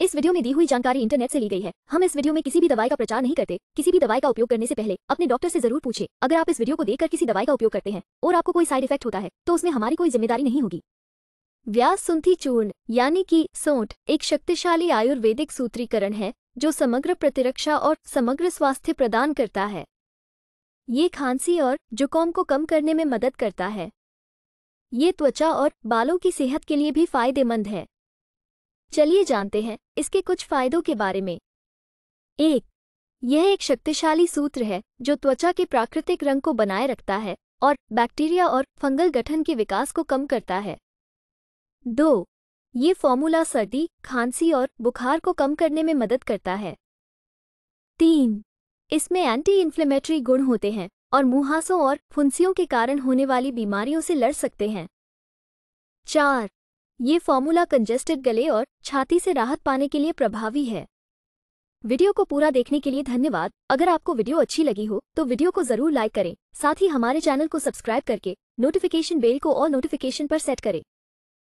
इस वीडियो में दी हुई जानकारी इंटरनेट से ली गई है हम इस वीडियो में किसी भी दवाई का प्रचार नहीं करते किसी भी दवाई का उपयोग करने से पहले अपने डॉक्टर से जरूर पूछे अगर आप इस वीडियो को देखकर किसी दवाई का उपयोग करते हैं और आपको कोई साइड इफेक्ट होता है तो उसमें हमारी कोई जिम्मेदारी नहीं होगी व्यास सुंथी चूर्ण यानी कि सोट एक शक्तिशाली आयुर्वेदिक सूत्रीकरण है जो समग्र प्रतिरक्षा और समग्र स्वास्थ्य प्रदान करता है ये खांसी और जुकाम को कम करने में मदद करता है ये त्वचा और बालों की सेहत के लिए भी फायदेमंद है चलिए जानते हैं इसके कुछ फायदों के बारे में एक यह एक शक्तिशाली सूत्र है जो त्वचा के प्राकृतिक रंग को बनाए रखता है और बैक्टीरिया और फंगल गठन के विकास को कम करता है दो ये फॉर्मूला सर्दी खांसी और बुखार को कम करने में मदद करता है तीन इसमें एंटी इन्फ्लेमेटरी गुण होते हैं और मुहासों और फुंसियों के कारण होने वाली बीमारियों से लड़ सकते हैं चार ये फॉर्मूला कंजेस्टेड गले और छाती से राहत पाने के लिए प्रभावी है वीडियो को पूरा देखने के लिए धन्यवाद अगर आपको वीडियो अच्छी लगी हो तो वीडियो को जरूर लाइक करें साथ ही हमारे चैनल को सब्सक्राइब करके नोटिफिकेशन बेल को और नोटिफिकेशन पर सेट करें